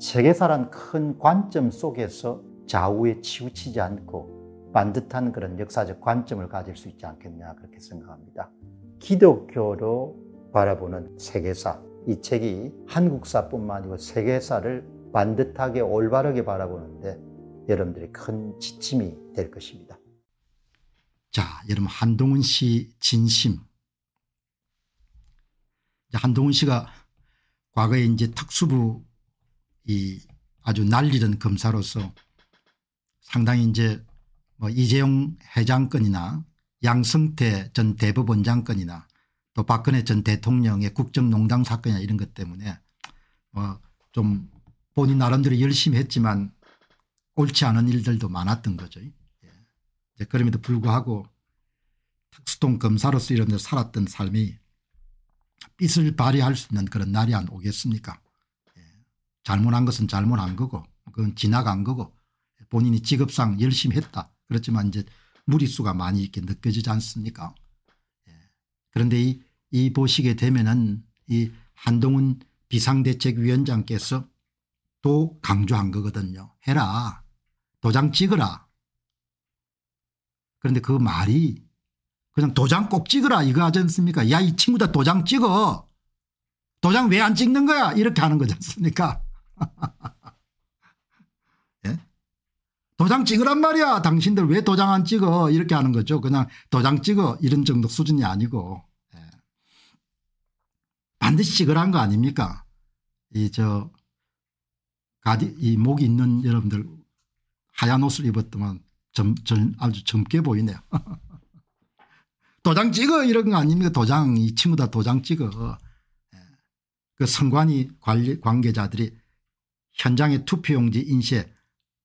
세계사란 큰 관점 속에서 좌우에 치우치지 않고 반듯한 그런 역사적 관점을 가질 수 있지 않겠냐 그렇게 생각합니다. 기독교로 바라보는 세계사 이 책이 한국사뿐만 아니고 세계사를 반듯하게 올바르게 바라보는데 여러분들이 큰 지침이 될 것입니다. 자, 여러분 한동훈 씨 진심. 한동훈 씨가 과거에 이제 특수부 이 아주 날리던 검사로서 상당히 이제 뭐 이재용 회장권이나 양승태 전 대법원장건이나 또 박근혜 전 대통령의 국정농단 사건이나 이런 것 때문에 뭐 좀 본인 나름대로 열심히 했지만 옳지 않은 일들도 많았던 거죠. 예. 그럼에도 불구하고 특수통 검사로서 이런 데 살았던 삶이 빛을 발휘할 수 있는 그런 날이 안 오겠습니까 잘못한 것은 잘못한 거고 그건 지나간 거고 본인이 직업상 열심히 했다. 그렇지만 이제 무리수가 많이 이렇게 느껴지지 않습니까 예. 그런데 이, 이 보시게 되면은 이 한동훈 비상대책위원장께서 또 강조한 거거든요. 해라 도장 찍어라. 그런데 그 말이 그냥 도장 꼭 찍어라 이거 하지 않습니까 야 이친구들 도장 찍어. 도장 왜 안 찍는 거야 이렇게 하는 거지 않습니까 예? 도장 찍으란 말이야 당신들 왜 도장 안 찍어 이렇게 하는 거죠. 그냥 도장 찍어 이런 정도 수준이 아니고 예. 반드시 찍으란 거 아닙니까 이 저 가디 이 목이 있는 여러분들 하얀 옷을 입었더만 젊, 젊, 아주 젊게 보이네요. 도장 찍어 이런 거 아닙니까 도장 이 친구 다 도장 찍어. 예. 그 선관위 관리 관계자들이 현장의 투표용지 인쇄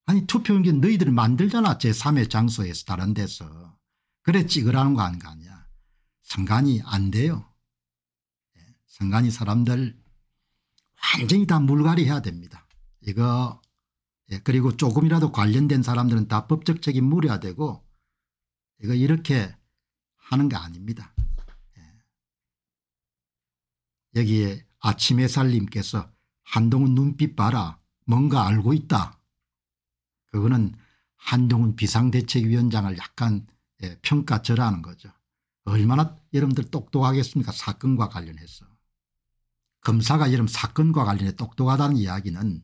아니 투표용지 너희들이 만들잖아 제3의 장소에서 다른 데서 그래 찍으라는 거아닌거 아니야 선관이 안 돼요 선관이 예, 사람들 완전히 다 물갈이 해야 됩니다 이거 예, 그리고 조금이라도 관련된 사람들은 다 법적 책임 물어야 되고 이거 이렇게 하는 게 아닙니다 예. 여기에 아침에 살님께서 한동훈 눈빛 봐라 뭔가 알고 있다. 그거는 한동훈 비상대책위원장을 약간 예, 평가절하는 거죠. 얼마나 여러분들 똑똑하겠습니까 사건과 관련해서. 검사가 여러 사건과 관련해 똑똑하다는 이야기는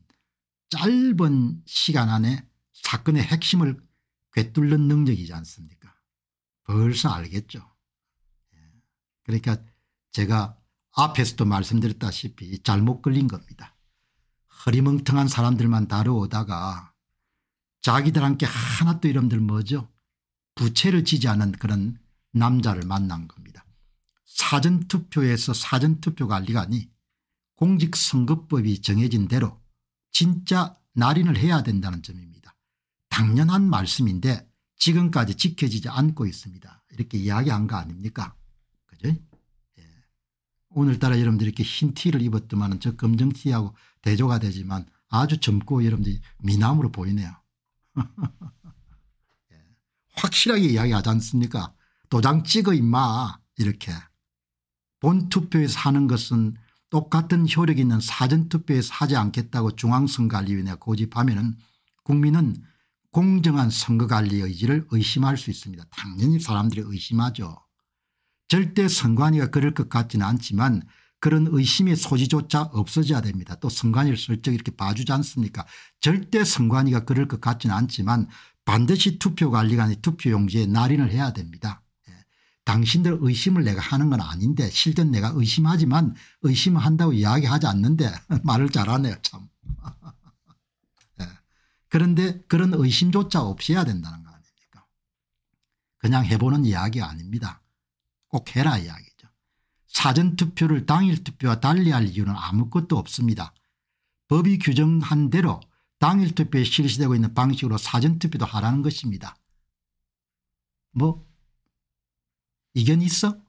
짧은 시간 안에 사건의 핵심을 꿰뚫는 능력이지 않습니까 벌써 알겠죠. 예. 그러니까 제가 앞에서도 말씀드렸다시피 잘못 걸린 겁니다. 허리멍텅한 사람들만 다루오다가 자기들한테 하나도 이름들 뭐죠 부채를 지지 않은 그런 남자를 만난 겁니다. 사전투표에서 사전투표가 리가니 공직선거법이 정해진 대로 진짜 날인을 해야 된다는 점입니다. 당연한 말씀인데 지금까지 지켜지지 않고 있습니다. 이렇게 이야기한 거 아닙니까 그죠? 예. 오늘따라 여러분들 이렇게 흰 티를 입었더만 저 검정 티하고 대조가 되지만 아주 젊고 여러분들이 미남으로 보이네요. 예. 확실하게 이야기하지 않습니까 도장 찍어 임마 이렇게. 본투표에서 하는 것은 똑같은 효력 있는 사전투표에서 하지 않겠다고 중앙선거관리위원회가 고집하면 은 국민은 공정한 선거관리 의지를 의심할 수 있습니다. 당연히 사람들이 의심하죠. 절대 선관위가 그럴 것 같지는 않지만 그런 의심의 소지조차 없어져야 됩니다. 또 선관위를 슬쩍 이렇게 봐주지 않습니까 절대 선관위가 그럴 것 같지는 않지만 반드시 투표관리관이 투표용지에 날인을 해야 됩니다. 예. 당신들 의심을 내가 하는 건 아닌데 실은 내가 의심하지만 의심한다고 이야기하지 않는데 말을 잘하네요 참. 예. 그런데 그런 의심조차 없이 해야 된다는 거 아닙니까 그냥 해보는 이야기 아닙니다. 꼭 해라 이야기. 사전투표를 당일투표와 달리할 이유는 아무것도 없습니다. 법이 규정한 대로 당일투표에 실시되고 있는 방식으로 사전투표도 하라는 것입니다. 뭐 이견 있어?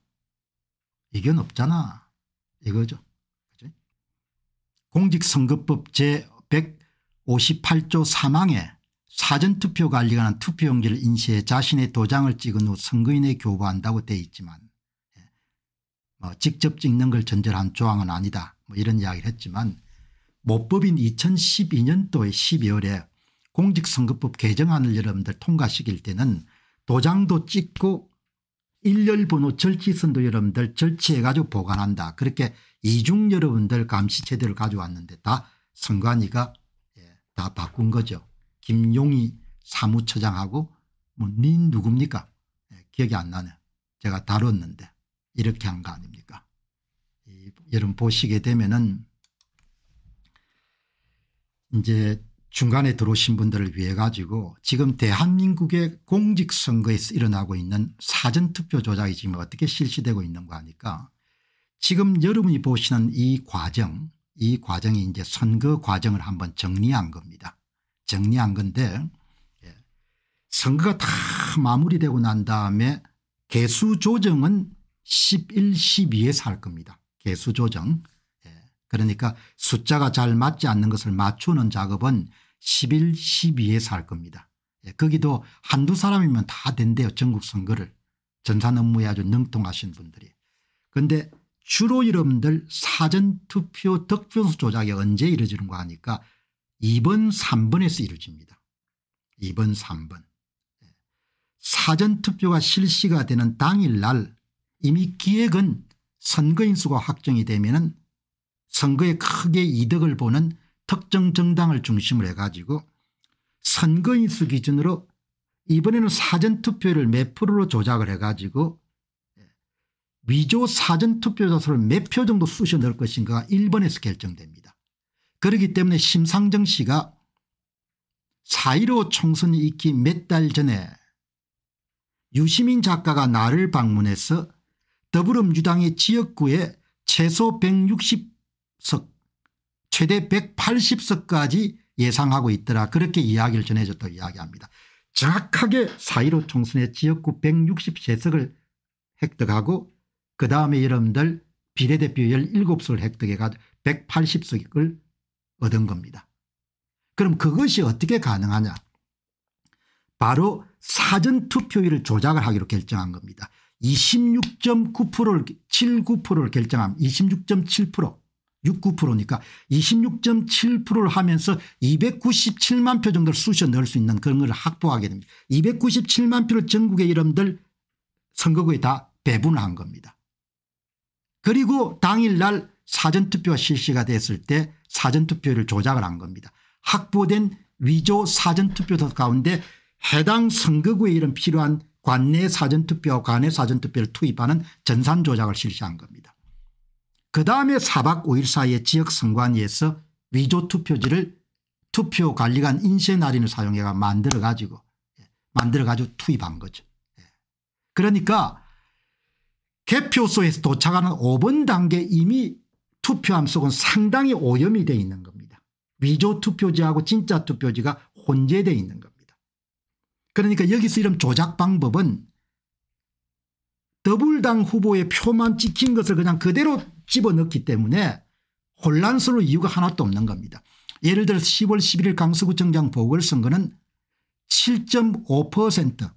이견 없잖아 이거죠. 그치? 공직선거법 제158조 3항에 사전투표 관리관은 투표용지를 인쇄해 자신의 도장을 찍은 후 선거인에 교부한다고 되어 있지만 뭐 직접 찍는 걸 전제로 한 조항은 아니다 뭐 이런 이야기를 했지만 모법인 2012년도의 12월에 공직선거법 개정안을 여러분들 통과시킬 때는 도장도 찍고 일렬번호 절취선도 여러분들 절취해가지고 보관한다. 그렇게 이중 여러분들 감시 체제를 가져왔는데 다 선관위가 예, 다 바꾼 거죠. 김용희 사무처장하고 뭐닌 누굽니까? 예, 기억이 안 나네. 제가 다뤘는데. 이렇게 한 거 아닙니까 여러분 보시게 되면은 이제 중간에 들어오신 분들을 위해 가지고 지금 대한민국의 공직선거에서 일어나고 있는 사전투표 조작이 지금 어떻게 실시되고 있는가 하니까 지금 여러분이 보시는 이 과정 이 과정이 이제 선거 과정을 한번 정리한 겁니다. 정리한 건데 예, 선거가 다 마무리되고 난 다음에 개수 조정은 11, 1 2에살 겁니다. 개수 조정. 예. 그러니까 숫자가 잘 맞지 않는 것을 맞추는 작업은 11, 1 2에살 겁니다. 예. 거기도 한두 사람이면 다 된대요. 전국 선거를. 전산 업무에 아주 능통하신 분들이. 그런데 주로 여러분들 사전투표 득표수 조작이 언제 이루어지는 가 하니까 2번 3번에서 이루어집니다. 2번 3번. 예. 사전투표가 실시가 되는 당일날 이미 기획은 선거인수가 확정이 되면 은 선거에 크게 이득을 보는 특정 정당을 중심으로 해가지고 선거인수 기준으로 이번에는 사전투표를 몇 프로로 조작을 해가지고 위조 사전투표자수를 몇 표 정도 쑤셔 넣을 것인가 가 1번에서 결정됩니다. 그렇기 때문에 심상정 씨가 4.15 총선이 있기 몇 달 전에 유시민 작가가 나를 방문해서 더불어민주당의 지역구에 최소 160석 최대 180석까지 예상하고 있더라 그렇게 이야기를 전해줬다고 이야기합니다. 정확하게 4.15 총선의 지역구 163석을 획득하고 그다음에 여러분들 비례대표 17석을 획득해 가지고 180석을 얻은 겁니다. 그럼 그것이 어떻게 가능하냐 바로 사전투표율을 조작을 하기로 결정한 겁니다. 26.9%를 79%를 결정함 26.7% 69%니까 26.7%를 하면서 297만 표 정도를 쑤셔 넣을 수 있는 그런 걸 확보하게 됩니다. 297만 표를 전국의 여러분들 선거구에 다 배분한 겁니다. 그리고 당일날 사전투표 실시가 됐을 때 사전투표를 조작을 한 겁니다. 확보된 위조 사전투표 가운데 해당 선거구에 이런 필요한 관내 사전투표와 관외 사전투표를 투입하는 전산조작을 실시한 겁니다. 그 다음에 4박 5일 사이에 지역선관위에서 위조투표지를 투표관리관 인쇄날인을 사용해가 만들어 가지고 예, 만들어 가지고 투입한 거죠. 예. 그러니까 개표소에서 도착하는 5번 단계 이미 투표함 속은 상당히 오염이 되어 있는 겁니다. 위조 투표지하고 진짜 투표지가 혼재되어 있는 겁니다. 그러니까 여기서 이런 조작 방법은 더불당 후보의 표만 찍힌 것을 그냥 그대로 집어넣기 때문에 혼란스러울 이유가 하나도 없는 겁니다. 예를 들어 10월 11일 강서구청장 보궐선거는 7.5%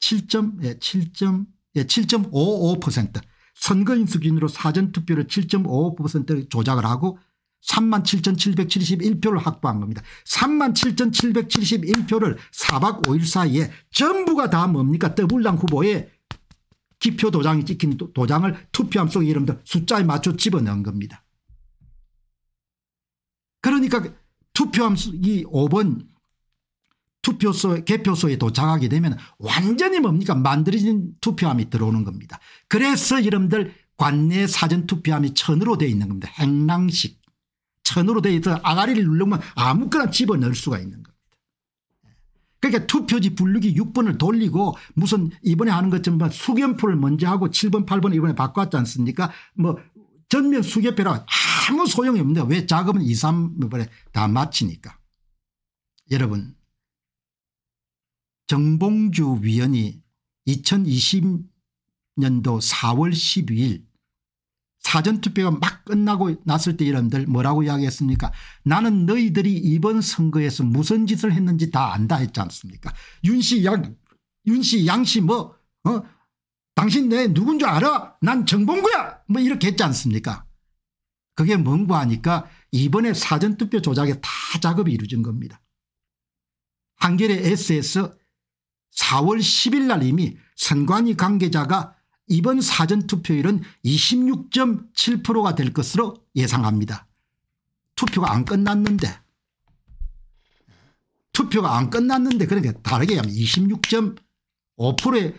7.55% 예, 예, 선거인수 기준으로 사전투표를 7.55% 조작을 하고 37,771표를 확보한 겁니다. 37,771표를 4박 5일 사이에 전부가 다 뭡니까? 더블당 후보의 기표 도장이 찍힌 도장을 투표함 속에 이름들 숫자에 맞춰 집어넣은 겁니다. 그러니까 투표함 이 5번 투표소 개표소에 도착하게 되면 완전히 뭡니까 만들어진 투표함이 들어오는 겁니다. 그래서 이름들 관내 사전투표함이 천으로 되어 있는 겁니다. 행랑식. 천으로 되어 있어 아가리를 누르면 아무거나 집어넣을 수가 있는 겁니다. 그러니까 투표지 분류기 6번을 돌리고 무슨 이번에 하는 것처럼 수견표를 먼저 하고 7번 8번 이번에 바꿨지 않습니까 뭐 전면 수개표라 아무 소용이 없는데 왜 작업은 2, 3번에 다 마치니까. 여러분 정봉주 위원이 2020년도 4월 12일 사전투표가 막 끝나고 났을 때 여러분들 뭐라고 이야기했습니까 나는 너희들이 이번 선거에서 무슨 짓을 했는지 다 안다 했지 않습니까 윤씨 양 윤씨 양 씨 뭐 어? 당신 내 누군 줄 알아 난 정봉구야 뭐 이렇게 했지 않습니까 그게 뭔고 하니까 이번에 사전투표 조작에 다 작업이 이루어진 겁니다 한겨레 S에서 4월 10일 날 이미 선관위 관계자가 이번 사전투표율은 26.7%가 될 것으로 예상합니다. 투표가 안 끝났는데 투표가 안 끝났는데 그러니까 다르게 하면 26.5%에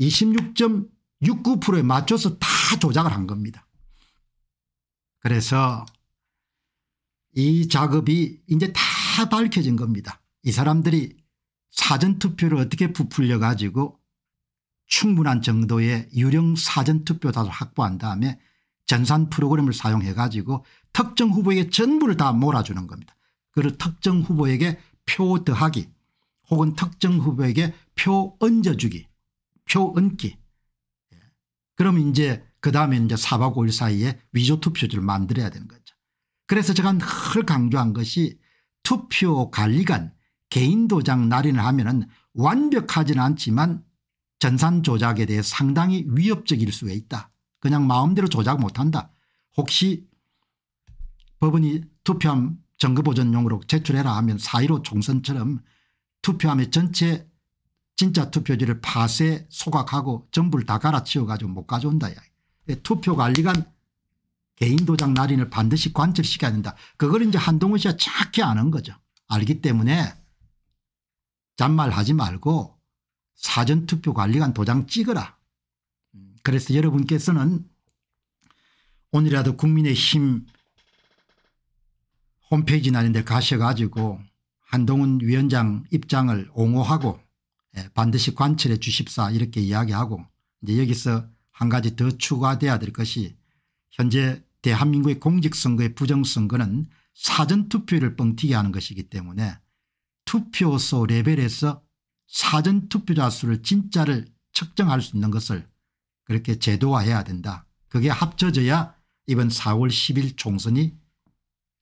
26.69%에 맞춰서 다 조작을 한 겁니다. 그래서 이 작업이 이제 다 밝혀진 겁니다. 이 사람들이 사전투표를 어떻게 부풀려 가지고 충분한 정도의 유령 사전투표자를 확보한 다음에 전산 프로그램을 사용해 가지고 특정 후보에게 전부를 다 몰아주는 겁니다. 그를 특정 후보에게 표 더하기 혹은 특정 후보에게 표 얹어주기 표 얹기 그럼 이제 그 다음에 이제 4박 5일 사이에 위조 투표지를 만들어야 되는 거죠. 그래서 제가 늘 강조한 것이 투표 관리관 개인 도장 날인을 하면 은 완벽하지는 않지만 전산 조작에 대해 상당히 위협적일 수가 있다. 그냥 마음대로 조작 못한다. 혹시 법원이 투표함 정거보전용으로 제출해라 하면 사1로 총선처럼 투표함의 전체 진짜 투표지를 파쇄 소각하고 전부를 다 갈아치워 가지고 못 가져온다. 투표관리관 개인도장 날인을 반드시 관철시켜야 된다. 그걸 이제 한동훈 씨가 착히 아는 거죠. 알기 때문에 잔말하지 말고 사전투표관리관 도장 찍어라. 그래서 여러분께서는 오늘이라도 국민의힘 홈페이지나 이런 데 가셔가지고 한동훈 위원장 입장을 옹호하고 예, 반드시 관철해 주십사 이렇게 이야기하고 이제 여기서 한 가지 더추가되어야될 것이 현재 대한민국의 공직선거의 부정선거는 사전투표를 뻥튀기 하는 것이기 때문에 투표소 레벨에서 사전투표자 수를 진짜를 측정할 수 있는 것을 그렇게 제도화해야 된다. 그게 합쳐져야 이번 4월 10일 총선이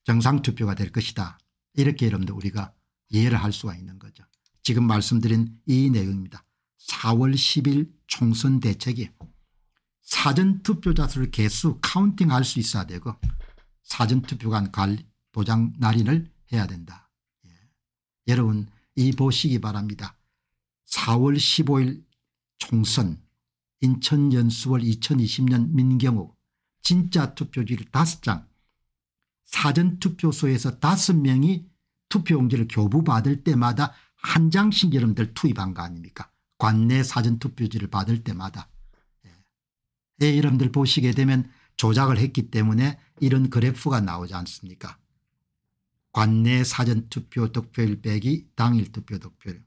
정상투표가 될 것이다. 이렇게 여러분들 우리가 이해를 할 수가 있는 거죠. 지금 말씀드린 이 내용입니다. 4월 10일 총선 대책이 사전투표자 수를 개수 카운팅할 수 있어야 되고 사전투표관 관리 도장 날인을 해야 된다. 예. 여러분 이 보시기 바랍니다. 4월 15일 총선 인천 연수월 2020년 민경우 진짜 투표지를 5장 사전투표소에서 5명이 투표용지를 교부받을 때마다 한 장씩 여러분들 투입한 거 아닙니까 관내 사전투표지를 받을 때마다 예. 예, 여러분들 보시게 되면 조작을 했기 때문에 이런 그래프가 나오지 않습니까 관내 사전투표 득표율 빼기 당일 투표 득표율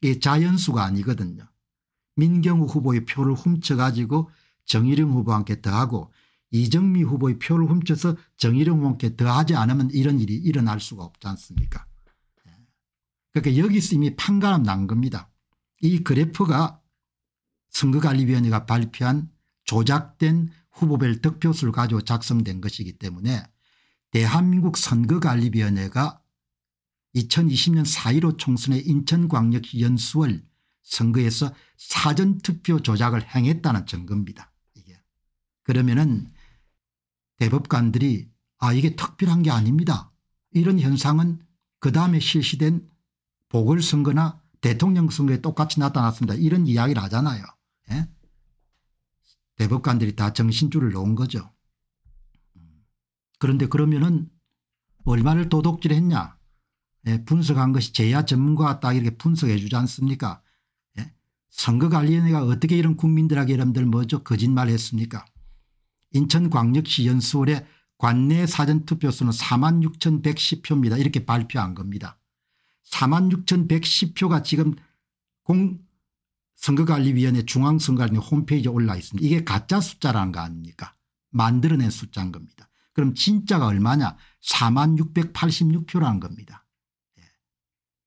이게 자연수가 아니거든요. 민경욱 후보의 표를 훔쳐가지고 정일용 후보한테 더하고 이정미 후보의 표를 훔쳐서 정일용 후보한테 더하지 않으면 이런 일이 일어날 수가 없지 않습니까 예. 그러니까 여기서 이미 판가름 난 겁니다. 이 그래프가 선거관리위원회가 발표한 조작된 후보별 득표수를 가지고 작성된 것이기 때문에 대한민국 선거관리위원회가 2020년 4.15 총선의 인천광역시 연수월 선거에서 사전투표 조작을 행했다는 증거입니다. 이게. 그러면은 대법관들이 아 이게 특별한 게 아닙니다. 이런 현상은 그 다음에 실시된 보궐선거나 대통령 선거에 똑같이 나타났습니다. 이런 이야기를 하잖아요. 예? 대법관들이 다 정신줄을 놓은 거죠. 그런데 그러면은 얼마를 도둑질했냐 예, 분석한 것이 제야 전문가가 딱 이렇게 분석해 주지 않습니까 예, 선거관리위원회가 어떻게 이런 국민들에게 여러분들 뭐죠 거짓말 했습니까 인천광역시 연수원에 관내 사전투표수는 4만 6110표입니다 이렇게 발표한 겁니다 4만 6110표가 지금 공 선거관리위원회 중앙선거관리위 홈페이지에 올라 있습니다 이게 가짜 숫자라는 거 아닙니까 만들어낸 숫자인 겁니다 그럼 진짜가 얼마냐 4만 686표라는 겁니다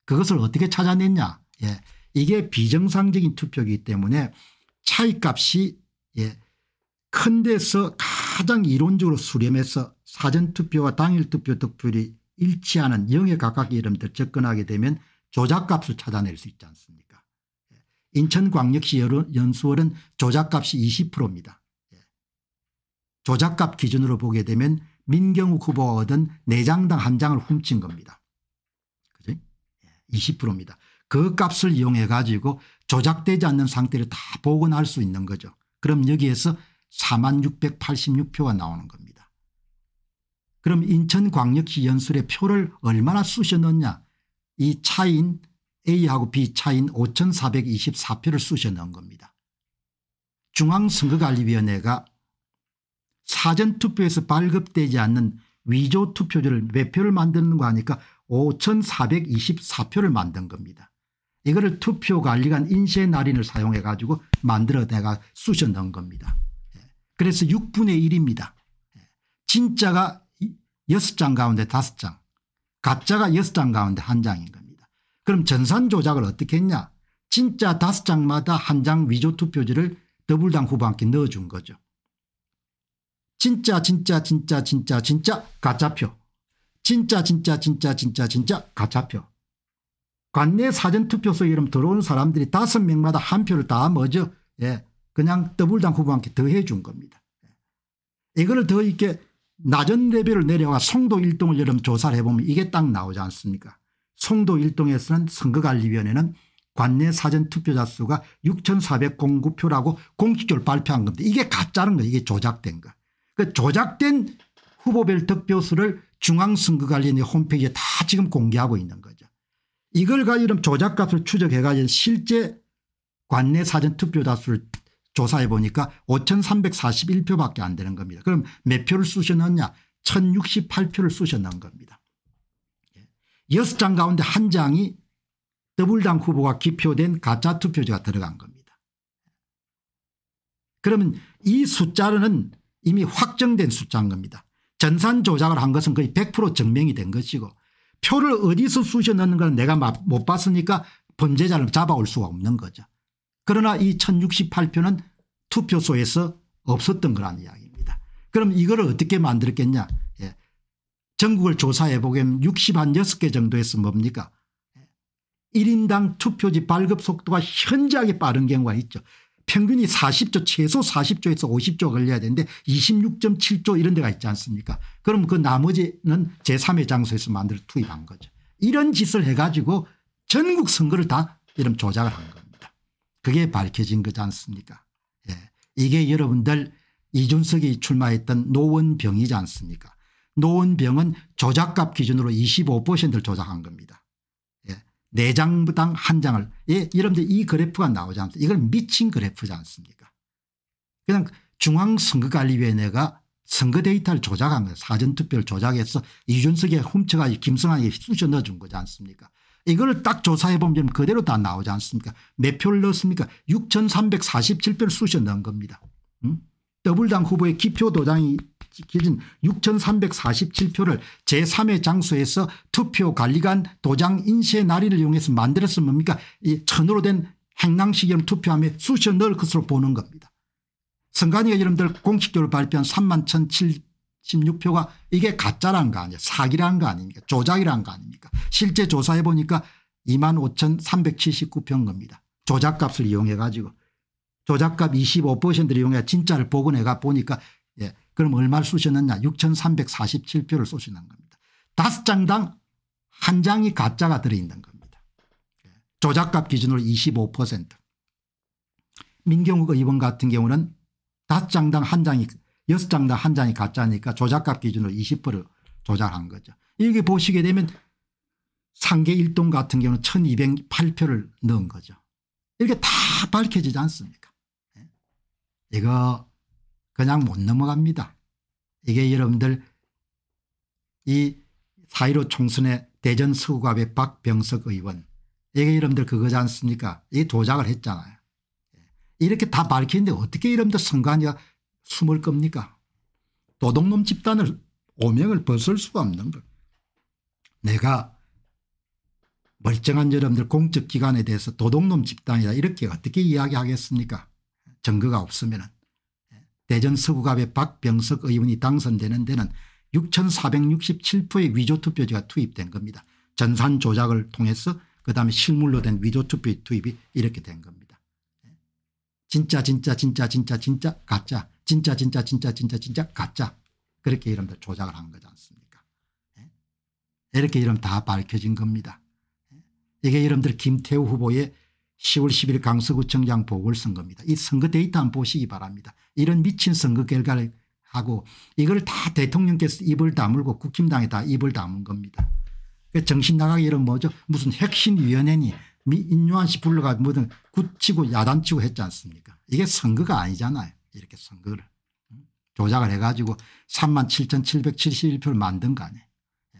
그것을 어떻게 찾아냈냐 예. 이게 비정상적인 투표이기 때문에 차이값이 예. 큰 데서 가장 이론적으로 수렴해서 사전투표와 당일투표 득표율이 일치하는 0에 가깝게 이름들 접근하게 되면 조작값을 찾아낼 수 있지 않습니까 예. 인천광역시 연수월은 조작값이 20%입니다. 예. 조작값 기준으로 보게 되면 민경욱 후보가 얻은 4장당 한장을 훔친 겁니다. 20%입니다. 그 값을 이용해 가지고 조작되지 않는 상태를 다 복원할 수 있는 거죠. 그럼 여기에서 4만 686표가 나오는 겁니다. 그럼 인천광역시 연설에 표를 얼마나 쑤셔넣냐 이 차인 A하고 B 차인 5424표를 쑤셔넣은 겁니다. 중앙선거관리위원회가 사전투표에서 발급되지 않는 위조투표지를 몇 표를 만드는 거 하니까 5,424표를 만든 겁니다. 이거를 투표관리관 인쇄 날인을 사용해 가지고 만들어내가 쑤셔 넣은 겁니다. 예. 그래서 6분의 1입니다. 예. 진짜가 6장 가운데 5장 가짜가 6장 가운데 1장인 겁니다. 그럼 전산 조작을 어떻게 했냐 진짜 5장마다 한 장 위조 투표지를 더블당 후반기 넣어준 거죠. 진짜 진짜 진짜 진짜 진짜 가짜표 진짜 진짜 진짜 진짜 진짜 가짜표. 관내 사전투표소 이름 들어온 사람들이 다섯 명마다 한 표를 다 먼저 예, 그냥 더블당 후보한테 더해 준 겁니다. 이거를 더이게 낮은 레벨을 내려가 송도 일동을 여름 조사를 해보면 이게 딱 나오지 않습니까 송도 일동에서는 선거관리위원회는 관내 사전투표자 수가 6409표라고 공식적으로 발표한 겁니다. 이게 가짜는 거 이게 조작된 거. 그 조작된 후보별 득표수를 중앙선거관리위 원회 홈페이지에 다 지금 공개하고 있는 거죠. 이걸 가지고 조작값을 추적해 가지고 실제 관내 사전투표자수를 조사해 보니까 5341표밖에 안 되는 겁니다. 그럼 몇 표를 쑤셔넣냐 1068표를 쑤셔넣 겁니다. 예. 여섯 장 가운데 한 장이 더블당 후보가 기표된 가짜 투표지가 들어간 겁니다. 그러면 이 숫자는 이미 확정된 숫자인 겁니다. 전산 조작을 한 것은 거의 100% 증명이 된 것이고 표를 어디서 쑤셔 넣는가 내가 못 봤으니까 범죄자를 잡아올 수가 없는 거죠. 그러나 이 1068표는 투표소에서 없었던 거란 이야기입니다. 그럼 이걸 어떻게 만들었겠냐 예. 전국을 조사해 보면 60한 6개 정도에서 뭡니까 1인당 예. 투표지 발급 속도가 현저하게 빠른 경우가 있죠. 평균이 40조 최소 40조에서 50조 걸려야 되는데 26.7조 이런 데가 있지 않습니까 그럼 그 나머지는 제3의 장소에서 만들어 투입한 거죠. 이런 짓을 해가지고 전국 선거를 다 이런 조작을 한 겁니다. 그게 밝혀진 거지 않습니까 예. 이게 여러분들 이준석이 출마했던 노원병이지 않습니까 노원병은 조작값 기준으로 25%를 조작한 겁니다. 4장당 한 장을 예, 여러분들 이 그래프가 나오지 않습니까 이걸 미친 그래프지 않습니까 그냥 중앙선거관리위원회가 선거 데이터를 조작한 거예요. 사전투표를 조작해서 이준석이 훔쳐가지고 김성환에게 쑤셔 넣어준 거지 않습니까 이걸 딱 조사해보면 그대로 다 나오지 않습니까 몇 표를 넣었습니까 6347표를 쑤셔 넣은 겁니다. 응? 더블당 후보의 기표 도장이 기준 6,347표를 제3의 장소에서 투표 관리관 도장 인쇄 날인을 이용해서 만들었으면 뭡니까 이 천으로 된 행랑식으로 투표함에 쑤셔 넣을 것으로 보는 겁니다. 선관위가 여러분들 공식적으로 발표한 3만 1,076표가 이게 가짜란 거 아니에요. 사기란 거 아닙니까 조작이란 거 아닙니까 실제 조사해 보니까 2만 5,379표인 겁니다. 조작값을 이용해 가지고 조작값 25%를 이용해 진짜를 복원해가 보니까 그럼 얼마를 쏘셨느냐 6347표를 쏘시는 겁니다. 다섯 장당 한 장이 가짜가 들어있는 겁니다. 예. 조작값 기준으로 25% 민경욱 의원 같은 경우는 다섯 장당 한 장이 여섯 장당 한 장이 가짜니까 조작값 기준으로 20% 조작한 거죠. 이게 보시게 되면 상계 일동 같은 경우는 1208표를 넣은 거죠. 이렇게 다 밝혀지지 않습니까 예. 이거 그냥 못 넘어갑니다. 이게 여러분들 이 4.15 총선의 대전 서구갑의 박병석 의원 이게 여러분들 그거지 않습니까 이 도작을 했잖아요. 예. 이렇게 다 밝히는데 어떻게 여러분들 선관위가 숨을 겁니까 도둑놈 집단을 오명을 벗을 수가 없는 걸 내가 멀쩡한 여러분들 공적기관에 대해서 도둑놈 집단이다 이렇게 어떻게 이야기하겠습니까 증거가 없으면 은 대전 서구갑의 박병석 의원이 당선되는 데는 6467표의 위조투표지가 투입된 겁니다. 전산 조작을 통해서 그다음에 실물로 된 위조투표 의 투입이 이렇게 된 겁니다. 진짜 진짜 진짜 진짜 진짜 가짜 진짜 진짜 진짜 진짜 진짜 가짜 그렇게 이름들 조작을 한 거지 않습니까 이렇게 이름 다 밝혀진 겁니다. 이게 이름들 김태우 후보의 10월 10일 강서구청장 보궐선거입니다. 이 선거 데이터 한번 보시기 바랍니다. 이런 미친 선거 결과를 하고 이걸 다 대통령께서 입을 다물고 국힘당에 다 입을 다문 겁니다. 그 정신 나가기 이런 뭐죠 무슨 핵심위원회니 인류한 씨 불러가 뭐든 굳히고 야단치고 했지 않습니까 이게 선거가 아니잖아요 이렇게 선거를 조작을 해가지고 3만 7,771표를 만든 거 아니에요 예.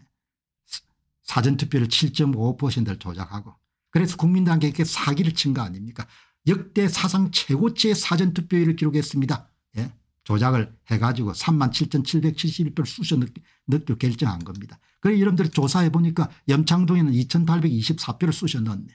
사전투표를 7.5%를 조작하고 그래서 국민당에게 사기를 친 거 아닙니까 역대 사상 최고치의 사전투표율을 기록했습니다. 예. 조작을 해가지고 37,771표를 수셔 넣기로 결정한 겁니다. 그래 여러분들이 조사해 보니까 염창동에는 2,824표를 쑤셔 넣었네.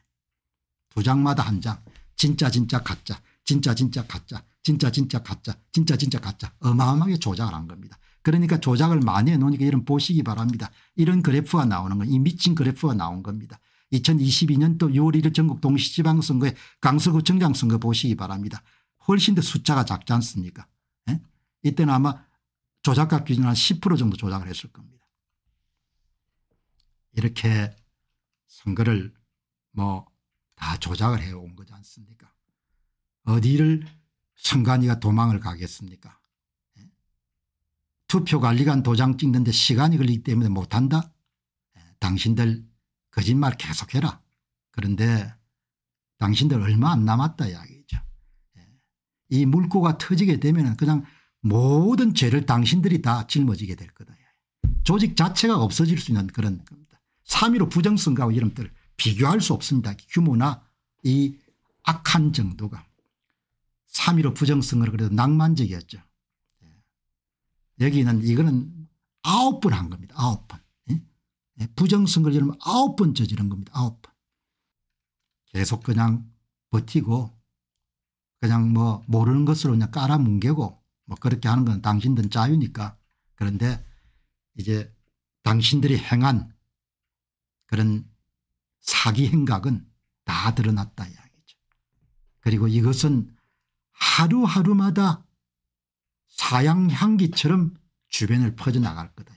두 장마다 한 장. 진짜 진짜 가짜 진짜 진짜 가짜 진짜 진짜 가짜 진짜 진짜 가짜 어마어마하게 조작을 한 겁니다. 그러니까 조작을 많이 해놓으니까 이런 보시기 바랍니다. 이런 그래프가 나오는 건 이 미친 그래프가 나온 겁니다. 2022년 도 요리를 전국 동시지방선거에 강서구청장 선거 보시기 바랍니다. 훨씬 더 숫자가 작지 않습니까 예? 이때는 아마 조작값 기준한10% 정도 조작을 했을 겁니다. 이렇게 선거를 뭐 다 조작을 해온 거지 않습니까 어디를 선관위가 도망을 가겠습니까 예? 투표관리관 도장 찍는데 시간이 걸리기 때문에 못한다 예, 당신들 거짓말 계속해라. 그런데 당신들 얼마 안 남았다 이야기죠. 예. 이 물고가 터지게 되면 그냥 모든 죄를 당신들이 다 짊어지게 될 거다. 조직 자체가 없어질 수 있는 그런 겁니다. 3.15 부정선거하고 이런 것들 비교할 수 없습니다. 규모나 이 악한 정도가. 3.15 부정선거는 그래도 낭만적이었죠. 예. 여기는 이거는 아홉 번 한 겁니다. 아홉 번. 부정선거를 저면 아홉 번 저지른 겁니다. 아홉 번. 계속 그냥 버티고 그냥 뭐 모르는 것으로 그냥 깔아뭉개고 뭐 그렇게 하는 건 당신들 자유니까 그런데 이제 당신들이 행한 그런 사기 행각은 다 드러났다 이야기죠. 그리고 이것은 하루하루마다 사양 향기처럼 주변을 퍼져나갈 거다.